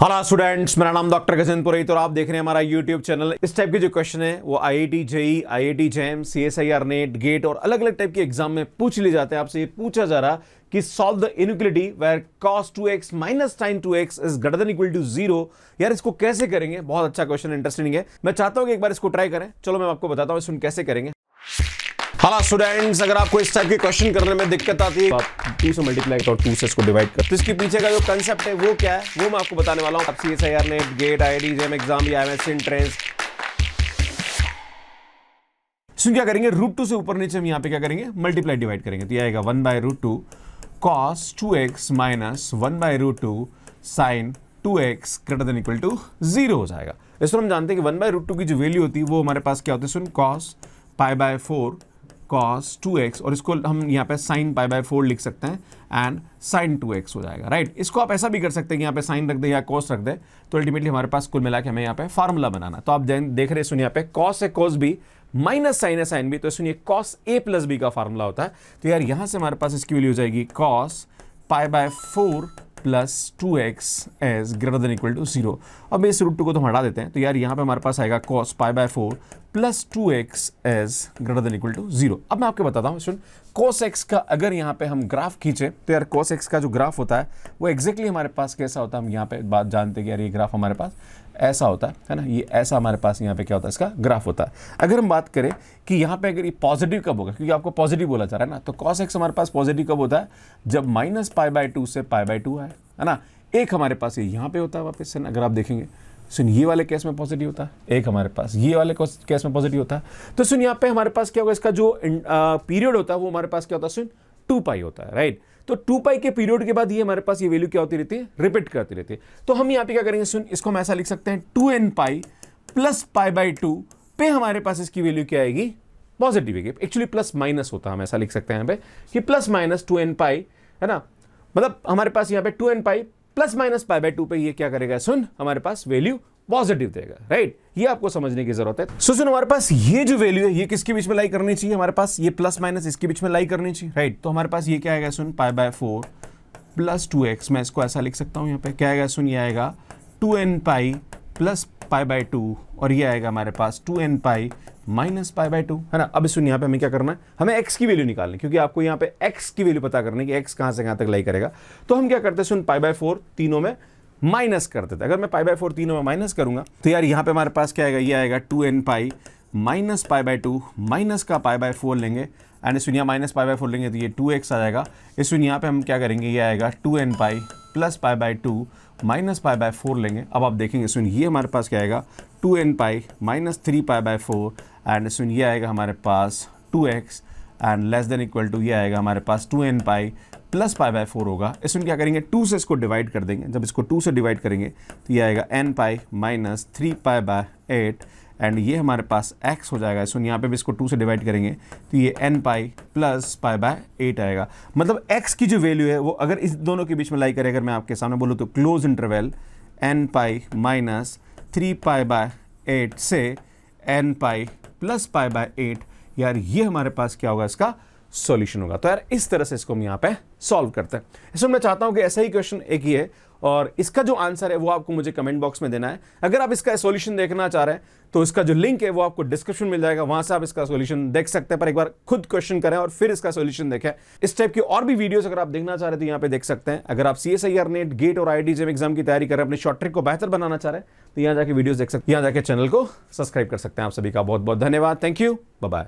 Hello students मेरा नाम doctor Gajendra तो आप देख रहे हैं हमारा यूट्यूब चैनल इस टाइप के जो क्वेश्चन है वो IIT JEE IIT JAM CSIR NET GATE और अलग अलग टाइप के एग्जाम में पूछ लिए जाते हैं आपसे ये पूछा जा रहा कि solve the where cos two x minus sine x is greater equal to zero यार इसको कैसे करेंगे बहुत अच्छा क्वेश्चन इंटरेस्टिंग है मैं चाहता हूँ कि एक बार इसको ट्राई करें चलो मैं आपको बताता हूँ इसमें कैसे करेंगे हाँ स्टूडेंट्स अगर आपको इस टाइप के क्वेश्चन करने में दिक्कत आती है टू तो से मल्टीप्लाई और टू से इसको डिवाइड कर तो इसके पीछे का जो कंसेप्ट है वो क्या है वो मैं आपको बताने वाला हूँ C S I R NET GATE I D JAM exam या एम एस एंट्रेंस क्या करेंगे रूट टू से ऊपर नीचे हम यहाँ पे क्या करेंगे मल्टीप्लाई डिवाइड करेंगे तो ये आएगा one by root two cos two x minus one by root two sine two x greater than equal to zero हो जाएगा इस पर हम जानते हैं कि वन बाय रूट टू की जो वैल्यू होती है वो हमारे पास क्या होती है सुन cos pi by four cos two x और इसको हम यहाँ पे साइन पाई बाय फोर लिख सकते हैं एंड साइन टू एक्स हो जाएगा राइट right? इसको आप ऐसा भी कर सकते हैं कि यहाँ पे साइन रख दे या कॉस रख दे तो अल्टीमेटली हमारे पास कुल मिला के हमें यहाँ पे फार्मूला बनाना तो आप देख रहे सुनिए यहाँ पे कॉस है कॉस बी माइनस साइन है साइन बी तो सुनिए कॉस ए प्लस बी का फार्मूला होता है तो यार यहाँ से हमारे पास इसकी वैल्यू हो जाएगी cos pi by four plus two x is greater than equal to zero अब इस रूट टू को तो हम हटा देते हैं तो यार यहाँ पे हमारे पास आएगा cos pi by four plus two x is greater than equal to zero अब मैं आपको बताता हूँ सुन कॉस एक्स का अगर यहाँ पे हम ग्राफ खींचे तो यार कॉस एक्स का जो ग्राफ होता है वो एक्जैक्टली हमारे पास कैसा होता है हम यहाँ पे बात जानते हैं कि यार ये ग्राफ हमारे पास ऐसा होता है है ना ये ऐसा हमारे पास यहाँ पे क्या होता है इसका ग्राफ होता है अगर हम बात करें कि यहाँ पे अगर ये पॉजिटिव कब होगा क्योंकि आपको पॉजिटिव बोला जा रहा है ना तो कॉस एक्स हमारे पास पॉजिटिव कब होता है जब माइनस पाई बाय टू से पाई बाय टू आए है ना एक हमारे पास ये यहाँ पे होता है वापस अगर आप देखेंगे सुन ये वाले केस में पॉजिटिव होता है एक हमारे पास ये वाले केस में पॉजिटिव होता है तो सुन यहाँ पे हमारे पास क्या होगा इसका जो पीरियड अं, होता है वो हमारे पास क्या होता है सुन टू पाई होता है राइट तो टू पाई के पीरियड के बाद ये हमारे पास ये वैल्यू क्या होती रहती है रिपीट करती रहती है तो हम यहाँ पे क्या करेंगे सुन इसको हम ऐसा लिख सकते हैं two n pi plus pi by two पे हमारे पास इसकी वैल्यू क्या आएगी पॉजिटिव आएगी एक्चुअली प्लस माइनस होता है हम ऐसा लिख सकते हैं यहाँ पे कि plus minus two n pi है ना मतलब हमारे पास यहाँ पे two n pi plus minus pi by two पे ये क्या करेगा सुन हमारे पास वैल्यू पॉजिटिव देगा राइट ये आपको समझने की जरूरत है सो so, सुनो हमारे पास ये जो वैल्यू है ये किसके बीच में लाई करनी चाहिए हमारे पास ये प्लस माइनस इसके बीच में लाई करनी चाहिए राइट तो हमारे पास ये क्या आएगा सुन pi by four plus two x मैं इसको ऐसा लिख सकता हूँ यहाँ पे क्या आएगा सुन ये आएगा two n pi plus pi by two और ये आएगा हमारे पास two n pi minus pi by two है ना अब सुन यहाँ पे हमें क्या करना है हमें एक्स की वैल्यू निकालनी क्योंकि आपको यहाँ पे एक्स की वैल्यू पता करनी कि एक्स कहाँ से कहाँ तक लाई करेगा तो हम क्या करते हैं सुन पाई बाय फोर तीनों में माइनस कर देते अगर मैं पाई बाय फोर तीनों में माइनस करूंगा तो यार यहाँ पे हमारे पास क्या आएगा ये आएगा two n pi minus pi by two minus का पाई बाय फोर लेंगे एंड इस यहाँ माइनस पाई बाय फोर लेंगे तो ये टू एक्स आ जाएगा इस यहाँ पे हम क्या करेंगे ये आएगा two n pi plus pi by two minus pi by four लेंगे अब आप देखेंगे सुन ये हमारे पास क्या आएगा two n pi minus three pi by four and सुन ये आएगा हमारे पास two x and less than equal to ये आएगा हमारे पास two n pi plus pi by four होगा इसमें क्या करेंगे टू से इसको डिवाइड कर देंगे जब इसको टू से डिवाइड करेंगे तो ये आएगा n pi minus three pi by eight and ये हमारे पास एक्स हो जाएगा सुन यहाँ पे भी इसको टू से डिवाइड करेंगे तो ये n pi plus pi by eight आएगा मतलब एक्स की जो वैल्यू है वो अगर इस दोनों के बीच में लाई करें अगर मैं आपके सामने बोलूँ तो close interval n pi minus three pi by eight से n pi plus pi by eight यार ये हमारे पास क्या होगा इसका सॉल्यूशन होगा तो यार इस तरह से इसको हम यहाँ पे सॉल्व करते हैं इसमें मैं चाहता हूँ कि ऐसा ही क्वेश्चन एक ही है और इसका जो आंसर है वो आपको मुझे कमेंट बॉक्स में देना है अगर आप इसका सॉल्यूशन देखना चाह रहे हैं तो इसका जो लिंक है वो आपको डिस्क्रिप्शन मिल जाएगा वहां से आप इसका सॉल्यूशन देख सकते हैं पर एक बार खुद क्वेश्चन करें और फिर इसका सॉल्यूशन देखें इस टाइप की और भी वीडियोस अगर आप देखना चाह रहे तो यहाँ पे देख सकते हैं अगर आप सी एस नेट गेट और आई डी एग्जाम की तैयारी करें अपने शॉर्ट ट्रिक को बेहतर बनाना चाह रहे हैं तो यहाँ जाकर वीडियो देख सकते हैं यहाँ जाकर चैनल को सब्सक्राइब कर सकते हैं आप सभी का बहुत बहुत धन्यवाद थैंक यू बाय